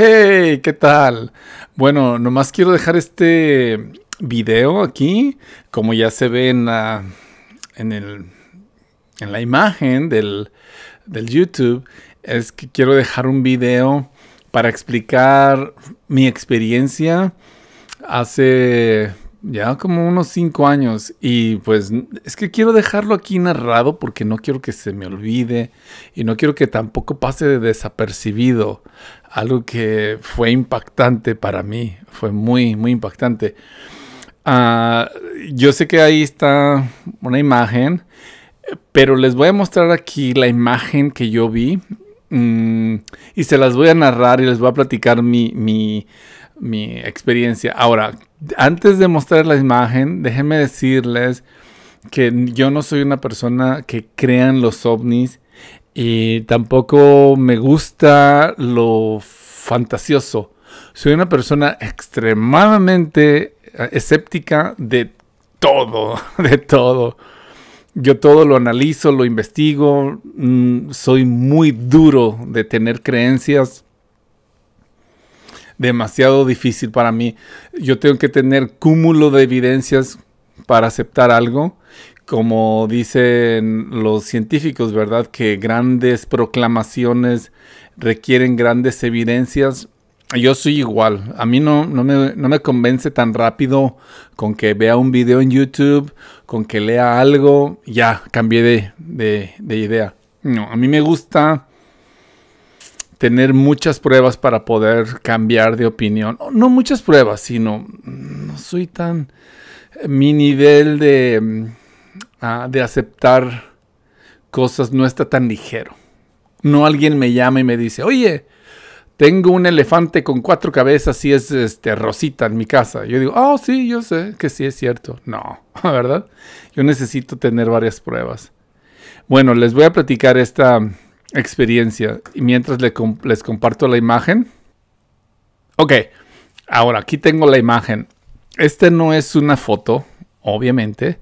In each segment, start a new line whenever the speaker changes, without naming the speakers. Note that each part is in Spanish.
¡Hey! ¿Qué tal? Bueno, nomás quiero dejar este video aquí, como ya se ve en la, en la imagen del, del YouTube, es que quiero dejar un video para explicar mi experiencia hace ya como unos cinco años y pues es que quiero dejarlo aquí narrado porque no quiero que se me olvide y no quiero que tampoco pase de desapercibido algo que fue impactante para mí, fue muy, muy impactante. Ah, yo sé que ahí está una imagen, pero les voy a mostrar aquí la imagen que yo vi mm, y se las voy a narrar y les voy a platicar mi, mi experiencia. Ahora, antes de mostrar la imagen, déjenme decirles que yo no soy una persona que crean los ovnis y tampoco me gusta lo fantasioso. Soy una persona extremadamente eh, escéptica de todo, de todo. Yo todo lo analizo, lo investigo, mm, soy muy duro de tener creencias. Demasiado difícil para mí. Yo tengo que tener cúmulo de evidencias para aceptar algo como dicen los científicos, ¿verdad? Que grandes proclamaciones requieren grandes evidencias. Yo soy igual. A mí no, no, me, me convence tan rápido con que vea un video en YouTube, con que lea algo. Ya, cambié de, de, de idea. No, a mí me gusta tener muchas pruebas para poder cambiar de opinión. No muchas pruebas, sino no soy tan... Eh, mi nivel de mm, Ah, de aceptar cosas no está tan ligero. No alguien me llama y me dice, oye, tengo un elefante con cuatro cabezas y es este, rosita en mi casa. Yo digo, oh, sí, yo sé que sí es cierto. No, ¿verdad? Yo necesito tener varias pruebas. Bueno, les voy a platicar esta experiencia y mientras les, les comparto la imagen. Ok, ahora aquí tengo la imagen. Esta no es una foto, obviamente.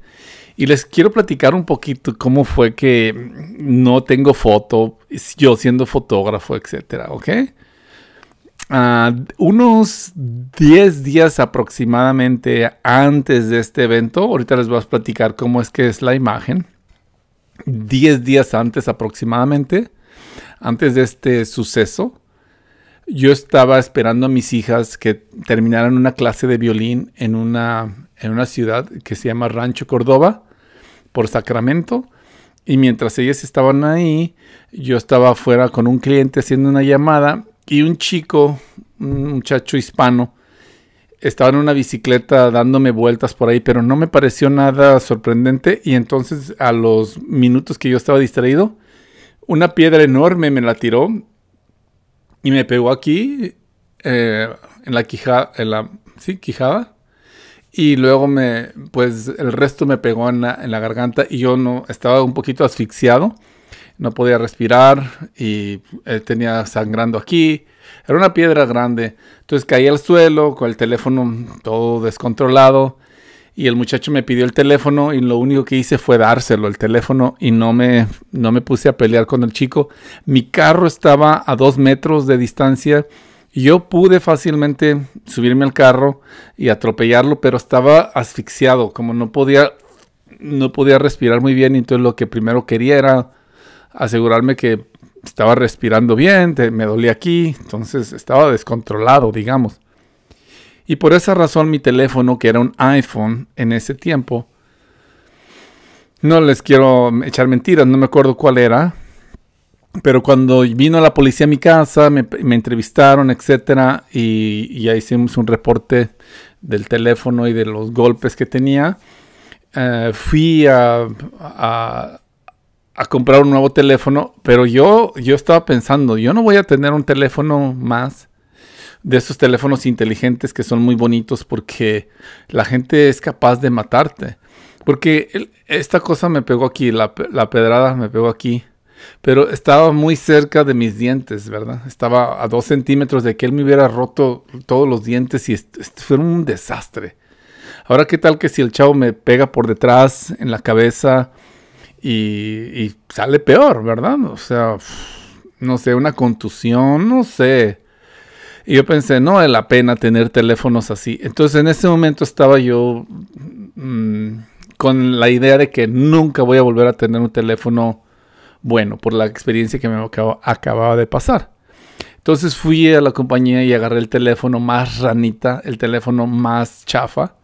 Y les quiero platicar un poquito cómo fue que no tengo foto, yo siendo fotógrafo, etcétera, ¿ok? Ah, unos 10 días aproximadamente antes de este evento, ahorita les voy a platicar cómo es que es la imagen. 10 días antes aproximadamente, antes de este suceso, yo estaba esperando a mis hijas que terminaran una clase de violín en una, en una ciudad que se llama Rancho Córdoba por Sacramento. Y mientras ellas estaban ahí, yo estaba afuera con un cliente haciendo una llamada y un chico, un muchacho hispano, estaba en una bicicleta dándome vueltas por ahí, pero no me pareció nada sorprendente. Y entonces a los minutos que yo estaba distraído, una piedra enorme me la tiró y me pegó aquí, eh, en la quijada, sí, quijada. Y luego me, pues el resto me pegó en la, garganta y yo no, estaba un poquito asfixiado, no podía respirar y eh, tenía sangrando aquí. Era una piedra grande. Entonces caí al suelo con el teléfono todo descontrolado y el muchacho me pidió el teléfono y lo único que hice fue dárselo el teléfono y no me, no me puse a pelear con el chico. Mi carro estaba a dos metros de distancia yo pude fácilmente subirme al carro y atropellarlo, pero estaba asfixiado, como no podía, no podía respirar muy bien. Entonces lo que primero quería era asegurarme que estaba respirando bien, me dolía aquí, entonces estaba descontrolado, digamos. Y por esa razón mi teléfono, que era un iPhone en ese tiempo, no les quiero echar mentiras, no me acuerdo cuál era, pero cuando vino la policía a mi casa, me, entrevistaron, etcétera, y, ya hicimos un reporte del teléfono y de los golpes que tenía. Eh, fui a, comprar un nuevo teléfono, pero yo, yo estaba pensando, yo no voy a tener un teléfono más de esos teléfonos inteligentes que son muy bonitos porque la gente es capaz de matarte. Porque esta cosa me pegó aquí, la, la pedrada me pegó aquí pero estaba muy cerca de mis dientes, ¿verdad? Estaba a dos centímetros de que él me hubiera roto todos los dientes y fue un desastre. Ahora, ¿qué tal que si el chavo me pega por detrás, en la cabeza, y, sale peor, ¿verdad? O sea, no sé, una contusión, no sé. Y yo pensé, no es la pena tener teléfonos así. Entonces en ese momento estaba yo mm, con la idea de que nunca voy a volver a tener un teléfono bueno por la experiencia que me acababa de pasar. Entonces fui a la compañía y agarré el teléfono más ranita, el teléfono más chafa,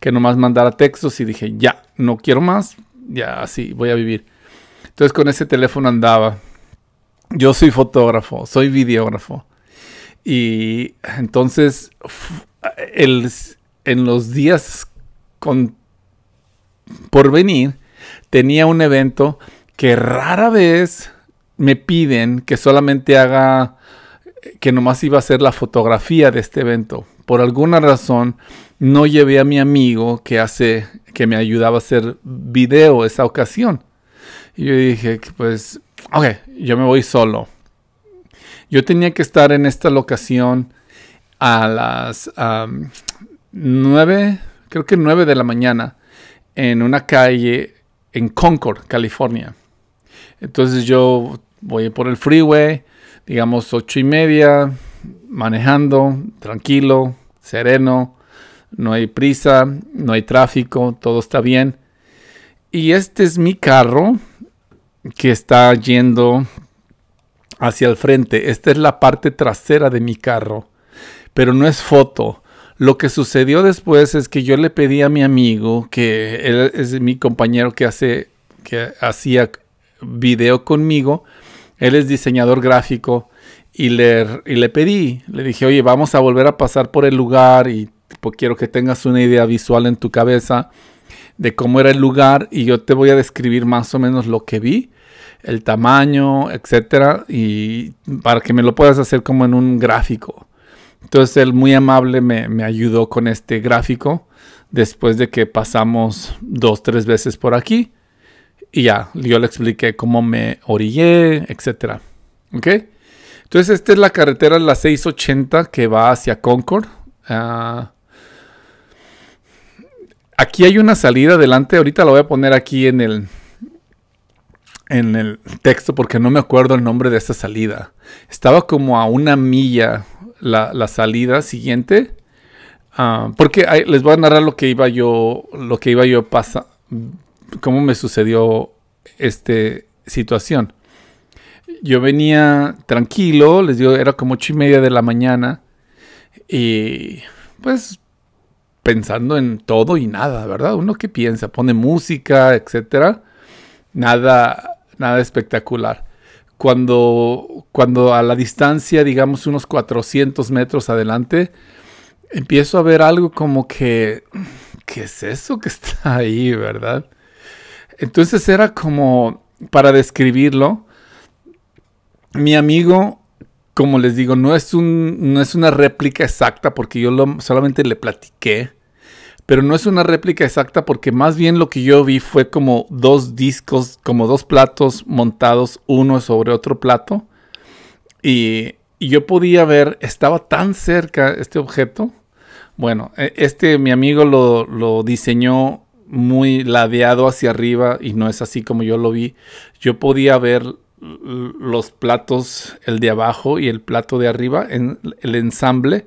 que nomás mandara textos y dije, ya, no quiero más, ya así voy a vivir. Entonces con ese teléfono andaba. Yo soy fotógrafo, soy videógrafo. Y entonces el, en los días con, por venir tenía un evento que rara vez me piden que solamente haga, que nomás iba a hacer la fotografía de este evento. Por alguna razón no llevé a mi amigo que hace, que me ayudaba a hacer video esa ocasión. Y yo dije, pues, ok, yo me voy solo. Yo tenía que estar en esta locación a las nueve, 9, creo que 9 de la mañana, en una calle en Concord, California. Entonces yo voy por el freeway, digamos ocho y media, manejando, tranquilo, sereno, no hay prisa, no hay tráfico, todo está bien. Y este es mi carro que está yendo hacia el frente. Esta es la parte trasera de mi carro, pero no es foto. Lo que sucedió después es que yo le pedí a mi amigo, que es mi compañero que hace que hacía video conmigo. Él es diseñador gráfico y le, y le pedí, le dije, oye, vamos a volver a pasar por el lugar y quiero que tengas una idea visual en tu cabeza de cómo era el lugar y yo te voy a describir más o menos lo que vi, el tamaño, etcétera, y para que me lo puedas hacer como en un gráfico. Entonces él muy amable me, me ayudó con este gráfico después de que pasamos dos, tres veces por aquí. Y ya, yo le expliqué cómo me orillé, etc. ¿Ok? Entonces, esta es la carretera, la 680, que va hacia Concord. Ah, aquí hay una salida adelante. Ahorita la voy a poner aquí en el, en el texto porque no me acuerdo el nombre de esta salida. Estaba como a una milla la, salida siguiente. Ah, porque les voy a narrar lo que iba yo, lo que iba yo pasa, cómo me sucedió esta situación. Yo venía tranquilo, les digo, era como ocho y media de la mañana y pues pensando en todo y nada, ¿verdad? Uno que piensa, pone música, etcétera, nada, nada espectacular. Cuando, cuando a la distancia, digamos unos 400 metros adelante, empiezo a ver algo como que, ¿qué es eso que está ahí, verdad? Entonces era como, para describirlo, mi amigo, como les digo, no es, un, no es una réplica exacta porque yo solamente le platiqué, pero no es una réplica exacta porque más bien lo que yo vi fue como dos discos, como dos platos montados uno sobre otro plato. Y, yo podía ver, estaba tan cerca este objeto. Bueno, e, este mi amigo lo, lo diseñó muy ladeado hacia arriba y no es así como yo lo vi. Yo podía ver los platos, el de abajo y el plato de arriba, en el ensamble,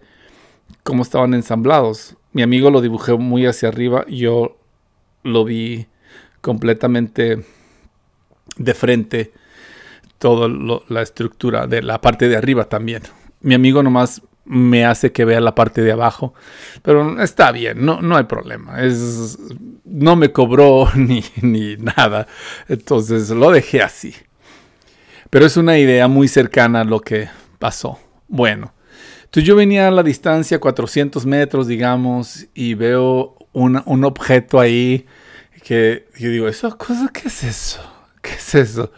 cómo estaban ensamblados. Mi amigo lo dibujé muy hacia arriba, yo lo vi completamente de frente, toda la estructura de la parte de arriba también. Mi amigo nomás me hace que vea la parte de abajo. Pero está bien, no, no hay problema. Es, no me cobró ni, ni nada. Entonces lo dejé así. Pero es una idea muy cercana a lo que pasó. Bueno, entonces yo venía a la distancia 400 metros, digamos, y veo un objeto ahí que yo digo, ¿eso cosa, qué es eso? ¿Qué es eso?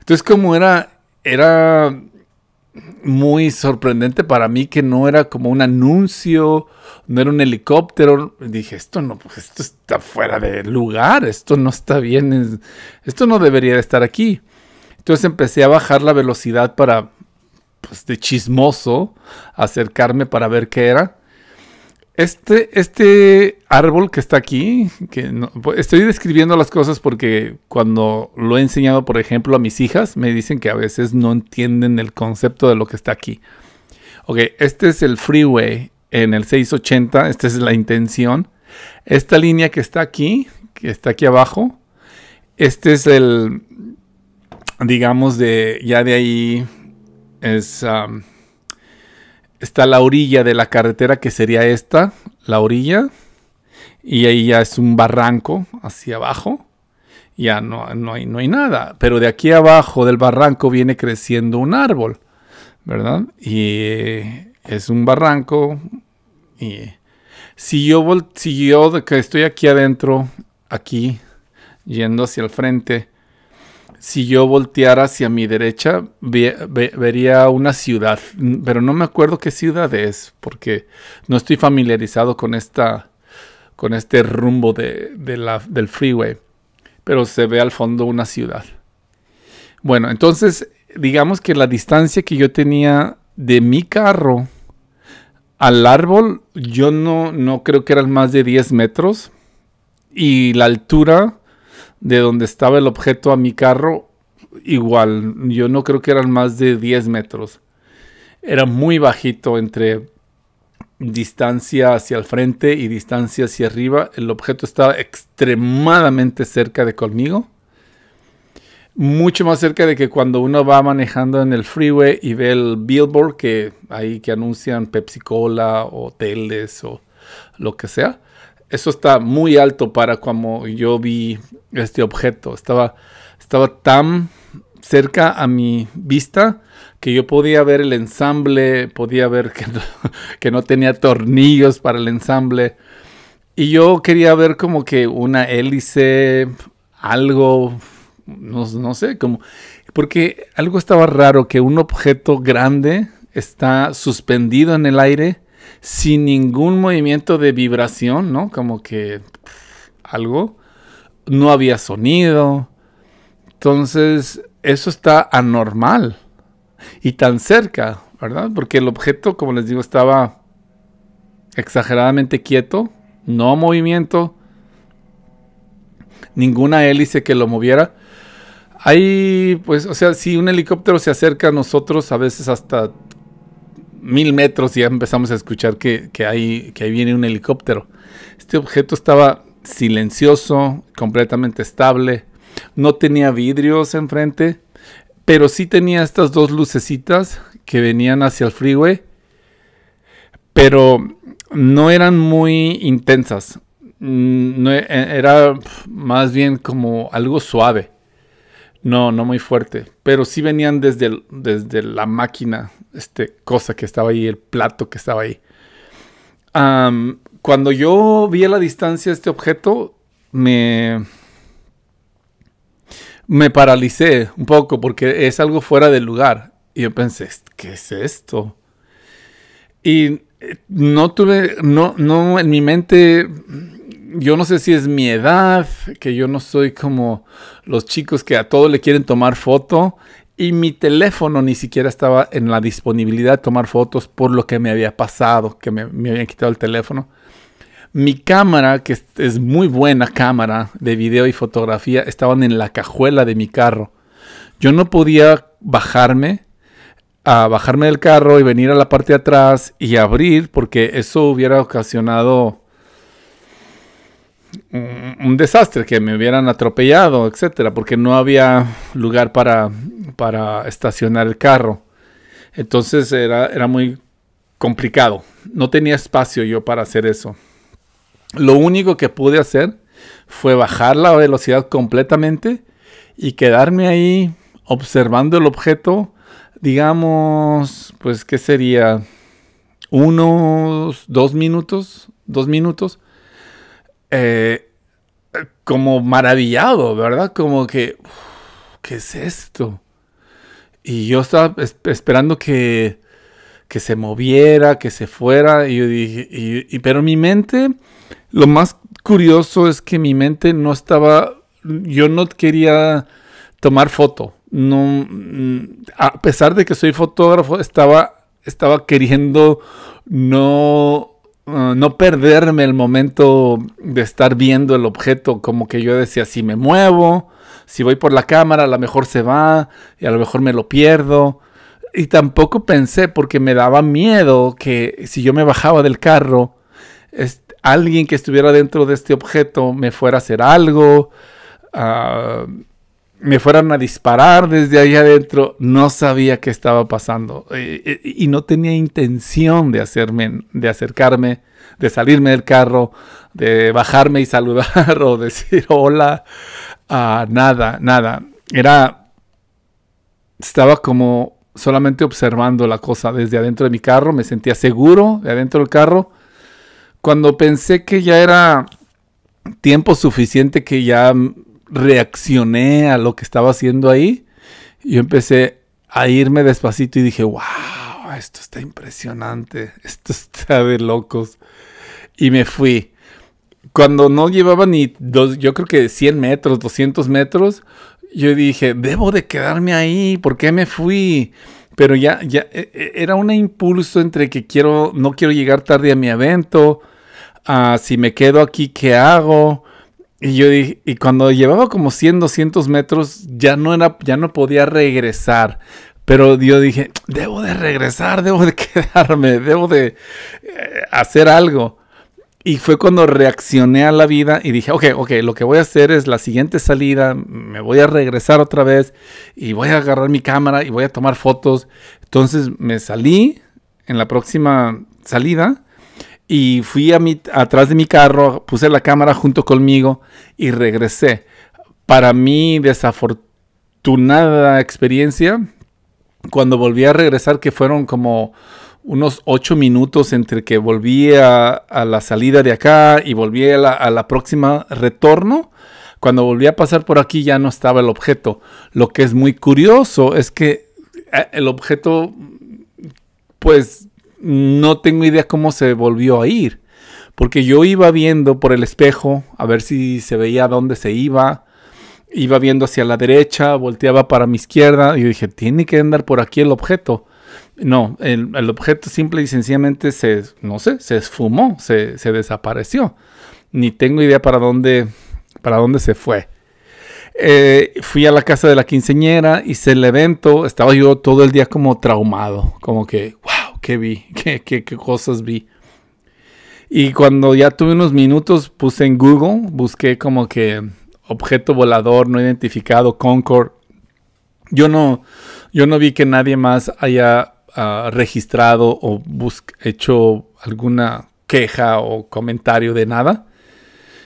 Entonces como era, era muy sorprendente para mí que no era como un anuncio, no era un helicóptero. Dije, esto no, pues esto está fuera de lugar, esto no está bien, esto no debería estar aquí. Entonces empecé a bajar la velocidad para, pues de chismoso, acercarme para ver qué era. Este, este árbol que está aquí, que estoy describiendo las cosas porque cuando lo he enseñado, por ejemplo, a mis hijas, me dicen que a veces no entienden el concepto de lo que está aquí. Ok, este es el freeway en el 680, esta es la intención. Esta línea que está aquí, que está aquí abajo, este es el, digamos, de ya de ahí es está la orilla de la carretera que sería esta, la orilla, y ahí ya es un barranco hacia abajo, ya no, no, hay, no hay nada, pero de aquí abajo del barranco viene creciendo un árbol, ¿verdad? Y eh, es un barranco, y si yo, si yo que estoy aquí adentro, aquí, yendo hacia el frente, si yo volteara hacia mi derecha, vería una ciudad, pero no me acuerdo qué ciudad es, porque no estoy familiarizado con, esta, con este rumbo de, la, del freeway, pero se ve al fondo una ciudad. Bueno, entonces digamos que la distancia que yo tenía de mi carro al árbol, yo no, no creo que eran más de 10 metros, y la altura de donde estaba el objeto a mi carro, igual, yo no creo que eran más de 10 metros. Era muy bajito entre distancia hacia el frente y distancia hacia arriba. El objeto estaba extremadamente cerca de conmigo. Mucho más cerca de que cuando uno va manejando en el freeway y ve el billboard que ahí que anuncian Pepsi Cola o hoteles o lo que sea eso está muy alto para como yo vi este objeto. Estaba, estaba tan cerca a mi vista que yo podía ver el ensamble, podía ver que no, que no tenía tornillos para el ensamble. Y yo quería ver como que una hélice, algo, no, no sé, como... Porque algo estaba raro que un objeto grande está suspendido en el aire sin ningún movimiento de vibración, ¿no? Como que algo. No había sonido. Entonces, eso está anormal y tan cerca, ¿verdad? Porque el objeto, como les digo, estaba exageradamente quieto, no movimiento, ninguna hélice que lo moviera. Hay, pues, o sea, si un helicóptero se acerca a nosotros, a veces hasta mil metros y ya empezamos a escuchar que, que, ahí, que viene un helicóptero. Este objeto estaba silencioso, completamente estable, no tenía vidrios enfrente, pero sí tenía estas dos lucecitas que venían hacia el freeway, pero no eran muy intensas, mm, no, e, era más bien como algo suave. No, no muy fuerte, pero sí venían desde, desde la máquina, este, cosa que estaba ahí, el plato que estaba ahí. cuando yo vi a la distancia este objeto, me, me paralicé un poco porque es algo fuera del lugar. Y yo pensé, ¿qué es esto? Y eh, no tuve, no, no, en mi mente yo no sé si es mi edad, que yo no soy como los chicos que a todo le quieren tomar foto y mi teléfono ni siquiera estaba en la disponibilidad de tomar fotos por lo que me había pasado, que me, me habían quitado el teléfono. Mi cámara, que es, muy buena cámara de video y fotografía, estaban en la cajuela de mi carro. Yo no podía bajarme, a bajarme del carro y venir a la parte de atrás y abrir porque eso hubiera ocasionado un, desastre, que me hubieran atropellado, etcétera, porque no había lugar para, estacionar el carro. Entonces era, era muy complicado. No tenía espacio yo para hacer eso. Lo único que pude hacer fue bajar la velocidad completamente y quedarme ahí observando el objeto, digamos, pues, ¿qué sería? Unos dos minutos, dos minutos, eh, como maravillado, ¿verdad? Como que, ¿qué es esto? Y yo estaba esperando que, se moviera, que se fuera, y yo pero mi mente, lo más curioso es que mi mente no estaba, yo no quería tomar foto, mm, a pesar de que soy fotógrafo, estaba, estaba queriendo no eh, no perderme el momento de estar viendo el objeto, como que yo decía, si me muevo, si voy por la cámara, a lo mejor se va y a lo mejor me lo pierdo. Y tampoco pensé porque me daba miedo que si yo me bajaba del carro, alguien que estuviera dentro de este objeto me fuera a hacer algo. Ah, me fueran a disparar desde ahí adentro, no sabía qué estaba pasando eh, eh, y no tenía intención de hacerme, de acercarme, de salirme del carro, de bajarme y saludar o decir hola, a nada, nada. Era, estaba como solamente observando la cosa desde adentro de mi carro, me sentía seguro de adentro del carro. Cuando pensé que ya era tiempo suficiente que ya reaccioné a lo que estaba haciendo ahí. Yo empecé a irme despacito y dije, wow, esto está impresionante, esto está de locos. Y me fui. Cuando no llevaba ni, dos, yo creo que 100 metros, 200 metros, yo dije, debo de quedarme ahí, ¿por qué me fui? Pero ya, ya e, e, era un impulso entre que quiero, no quiero llegar tarde a mi evento, si me quedo aquí, ¿qué hago? Y yo dije, y cuando llevaba como 100, 200 metros, ya no, era, ya no podía regresar. Pero yo dije, debo de regresar, debo de quedarme, debo de eh, hacer algo. Y fue cuando reaccioné a la vida y dije, ok, ok, lo que voy a hacer es la siguiente salida, me voy a regresar otra vez y voy a agarrar mi cámara y voy a tomar fotos. Entonces me salí en la próxima salida y fui a mi, atrás de mi carro, puse la cámara junto conmigo y regresé. Para mi desafortunada experiencia, cuando volví a regresar, que fueron como unos ocho minutos entre que volví a, la salida de acá y volví a a la próxima retorno, cuando volví a pasar por aquí ya no estaba el objeto. Lo que es muy curioso es que eh, el objeto, pues no tengo idea cómo se volvió a ir. Porque yo iba viendo por el espejo a ver si se veía dónde se iba. Iba viendo hacia la derecha, volteaba para mi izquierda. Y yo dije, tiene que andar por aquí el objeto. No, el, objeto simple y sencillamente se, no sé, se esfumó, se, desapareció. Ni tengo idea para dónde, para dónde se fue. Eh, fui a la casa de la quinceñera, hice el evento, estaba yo todo el día como traumado, como que, qué vi, qué, cosas vi. Y cuando ya tuve unos minutos, puse en Google, busqué como que objeto volador no identificado, Concord. Yo no, yo no vi que nadie más haya ah, registrado o hecho alguna queja o comentario de nada.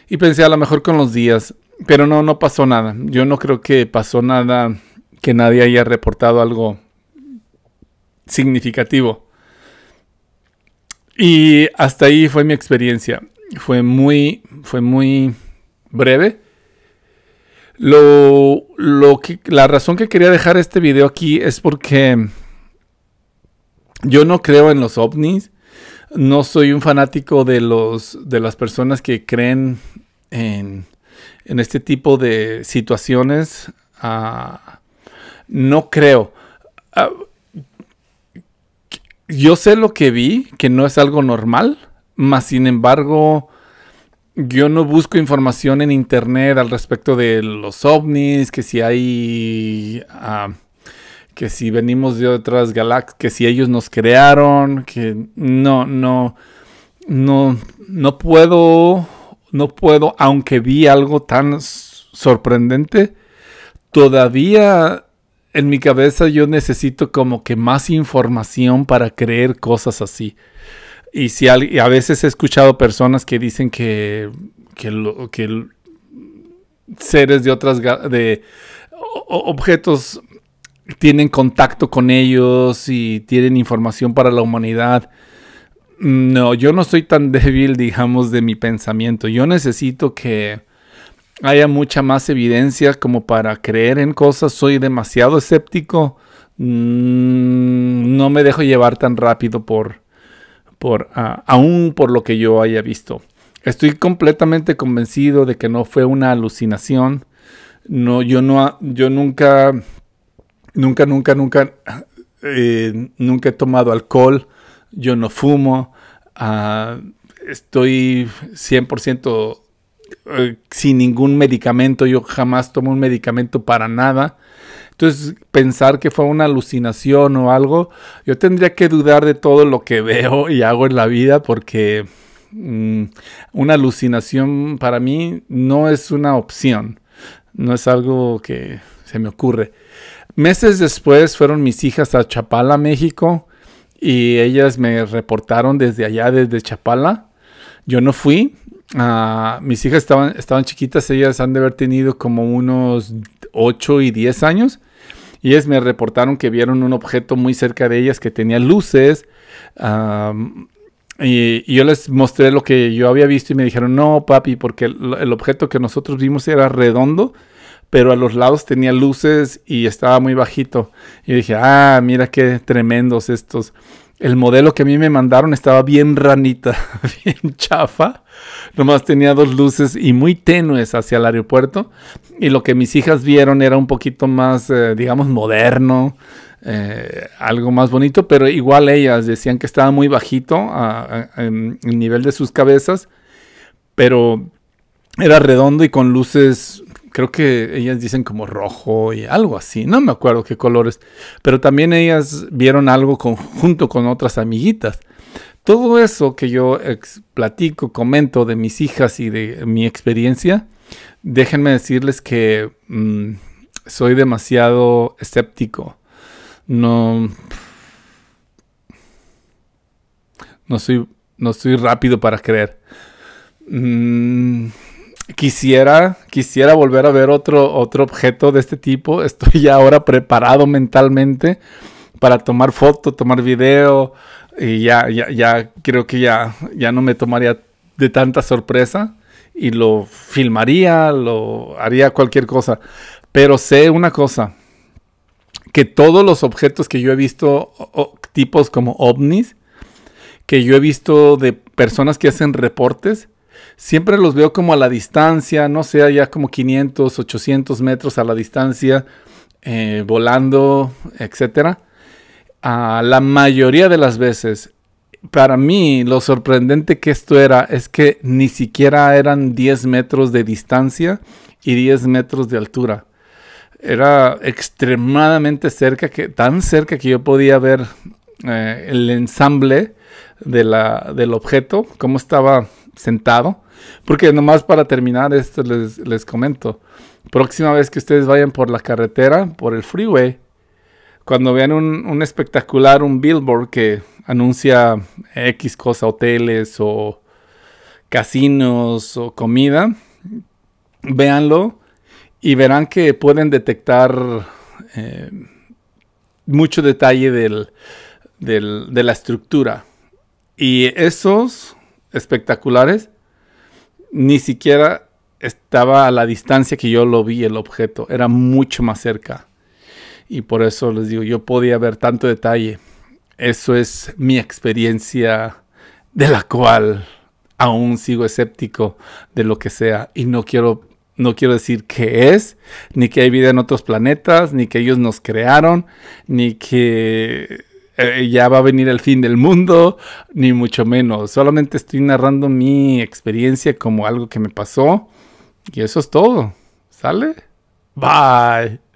Y pensé a lo mejor con los días, pero no, no pasó nada. Yo no creo que pasó nada que nadie haya reportado algo significativo. Y hasta ahí fue mi experiencia. Fue muy, fue muy breve. Lo, lo que, la razón que quería dejar este video aquí es porque yo no creo en los ovnis. No soy un fanático de, los, de las personas que creen en, en este tipo de situaciones. Ah, no creo. Ah, yo sé lo que vi, que no es algo normal, mas sin embargo, yo no busco información en internet al respecto de los ovnis, que si hay. Ah, que si venimos de otras galaxias, que si ellos nos crearon, que no, no, no, no puedo, no puedo, aunque vi algo tan sorprendente, todavía en mi cabeza yo necesito como que más información para creer cosas así. Y si a veces he escuchado personas que dicen que, que, seres de otras de objetos tienen contacto con ellos y tienen información para la humanidad. Mm, no, yo no soy tan débil, digamos, de mi pensamiento. Yo necesito que haya mucha más evidencia como para creer en cosas. Soy demasiado escéptico. Mm, no me dejo llevar tan rápido por, por ah, aún por lo que yo haya visto. Estoy completamente convencido de que no fue una alucinación. No, yo no, yo nunca, nunca, nunca, nunca, eh, nunca he tomado alcohol. Yo no fumo. Ah, estoy 100% eh, sin ningún medicamento. Yo jamás tomo un medicamento para nada. Entonces, pensar que fue una alucinación o algo, yo tendría que dudar de todo lo que veo y hago en la vida porque mm, una alucinación para mí no es una opción. No es algo que se me ocurre. Meses después fueron mis hijas a Chapala, México, y ellas me reportaron desde allá, desde Chapala. Yo no fui, Ah, mis hijas estaban, estaban chiquitas, ellas han de haber tenido como unos 8 y 10 años. Y es me reportaron que vieron un objeto muy cerca de ellas que tenía luces. y, yo les mostré lo que yo había visto y me dijeron, no, papi, porque el, el, objeto que nosotros vimos era redondo, pero a los lados tenía luces y estaba muy bajito. Y dije, ah, mira qué tremendos estos el modelo que a mí me mandaron estaba bien ranita, bien chafa. Nomás tenía dos luces y muy tenues hacia el aeropuerto. Y lo que mis hijas vieron era un poquito más, eh, digamos, moderno, eh, algo más bonito, pero igual ellas decían que estaba muy bajito en el nivel de sus cabezas, pero era redondo y con luces creo que ellas dicen como rojo y algo así, no me acuerdo qué colores, pero también ellas vieron algo junto con otras amiguitas. Todo eso que yo platico, comento de mis hijas y de mi experiencia, déjenme decirles que mm, soy demasiado escéptico. No, no soy, no soy rápido para creer. Mm, quisiera, quisiera volver a ver otro, otro objeto de este tipo. Estoy ya ahora preparado mentalmente para tomar foto, tomar video. Y ya, ya, creo que ya, ya no me tomaría de tanta sorpresa. Y lo filmaría, lo haría cualquier cosa. Pero sé una cosa. Que todos los objetos que yo he visto, tipos como ovnis, que yo he visto de personas que hacen reportes, Siempre los veo como a la distancia, no sé, ya como 500, 800 metros a la distancia, eh, volando, etc. Ah, la mayoría de las veces, para mí lo sorprendente que esto era es que ni siquiera eran 10 metros de distancia y 10 metros de altura. Era extremadamente cerca, que, tan cerca que yo podía ver eh, el ensamble del objeto, cómo estaba sentado. Porque nomás para terminar esto les, comento. Próxima vez que ustedes vayan por la carretera, por el freeway, cuando vean un, espectacular, un billboard que anuncia X cosa, hoteles o casinos o comida, véanlo y verán que pueden detectar eh, mucho detalle de la estructura. Y esos espectaculares, ni siquiera estaba a la distancia que yo lo vi el objeto, era mucho más cerca. Y por eso les digo, yo podía ver tanto detalle. Eso es mi experiencia de la cual aún sigo escéptico de lo que sea y no quiero no quiero decir que es, ni que hay vida en otros planetas, ni que ellos nos crearon, ni que eh, ya va a venir el fin del mundo, ni mucho menos. Solamente estoy narrando mi experiencia como algo que me pasó. Y eso es todo. ¿Sale? Bye.